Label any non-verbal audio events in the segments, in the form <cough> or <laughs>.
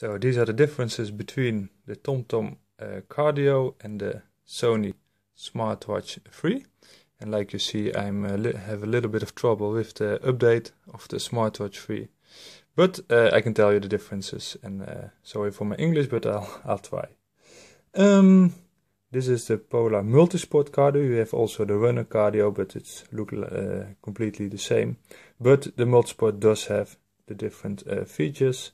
So these are the differences between the TomTom uh, Cardio and the Sony Smartwatch 3. And like you see, I have a little bit of trouble with the update of the Smartwatch 3. But uh, I can tell you the differences. And uh, sorry for my English, but I'll, I'll try. Um, this is the Polar Multisport cardio. You have also the runner cardio, but it's look uh, completely the same. But the Multisport does have the different uh, features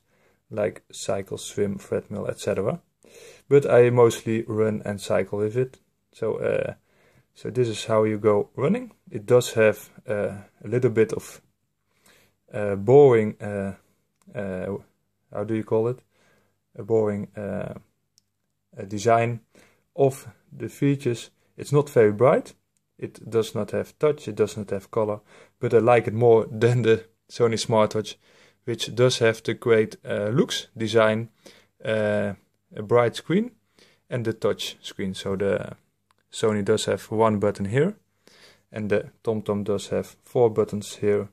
like cycle, swim, treadmill, etc. But I mostly run and cycle with it. So, uh, so this is how you go running. It does have uh, a little bit of uh, boring, uh, uh, how do you call it? A boring uh, a design of the features. It's not very bright. It does not have touch. It does not have color. But I like it more <laughs> than the Sony smartwatch which does have the great uh, looks, design, uh, a bright screen, and the touch screen. So the Sony does have one button here, and the TomTom does have four buttons here,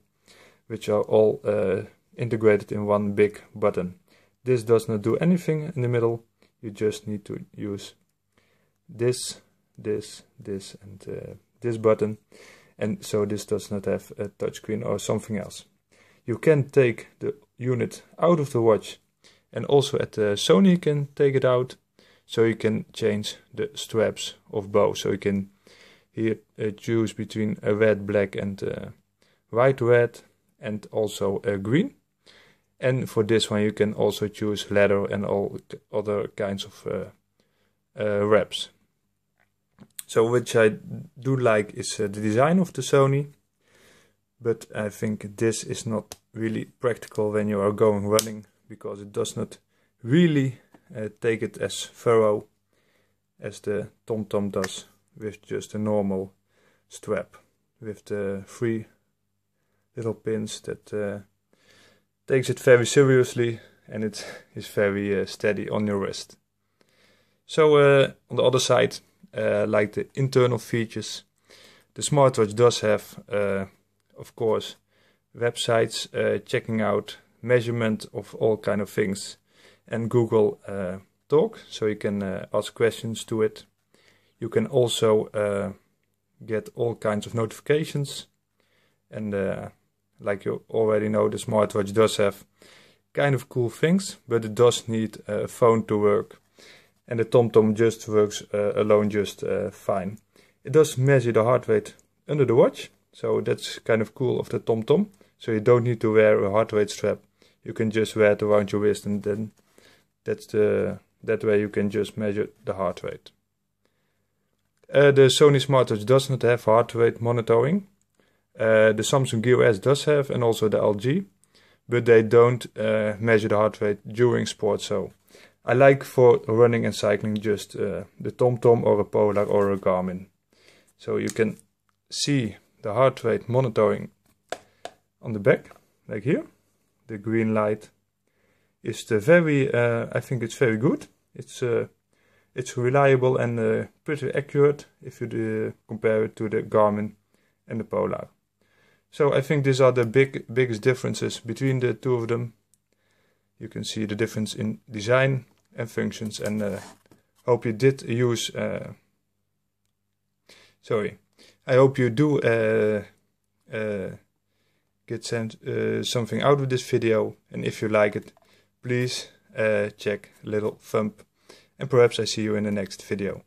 which are all uh, integrated in one big button. This does not do anything in the middle. You just need to use this, this, this, and uh, this button. And so this does not have a touchscreen or something else you can take the unit out of the watch and also at the Sony you can take it out so you can change the straps of both so you can here uh, choose between a red black and uh, white red and also a green and for this one you can also choose leather and all other kinds of uh, uh, wraps so which I do like is uh, the design of the Sony but I think this is not really practical when you are going running because it does not really uh, take it as thorough as the TomTom does with just a normal strap with the three little pins that uh, takes it very seriously and it <laughs> is very uh, steady on your wrist. So uh, on the other side, uh, like the internal features, the smartwatch does have uh, of course, websites uh, checking out measurement of all kind of things, and Google uh, Talk, so you can uh, ask questions to it. You can also get all kinds of notifications, and like you already know, the smartwatch does have kind of cool things, but it does need a phone to work. And the TomTom just works uh, alone just uh, fine. It does measure the heart rate under the watch, so that's kind of cool of the TomTom. So you don't need to wear a heart rate strap. You can just wear it around your wrist and then that's the that way you can just measure the heart rate. Uh, the Sony smartwatch does not have heart rate monitoring. Uh, the Samsung Gear S does have, and also the LG, but they don't uh, measure the heart rate during sport. So I like for running and cycling just uh, the TomTom or a Polar or a Garmin. So you can see the heart rate monitoring on the back, like here. The green light is the very, uh, I think it's very good. It's uh, it's reliable and uh, pretty accurate if you do uh, compare it to the Garmin and the Polar. So I think these are the big biggest differences between the two of them. You can see the difference in design and functions and uh, hope you did use, uh, sorry, I hope you do uh, uh, get sent, uh, something out of this video. And if you like it, please check little thumb. And perhaps I see you in the next video.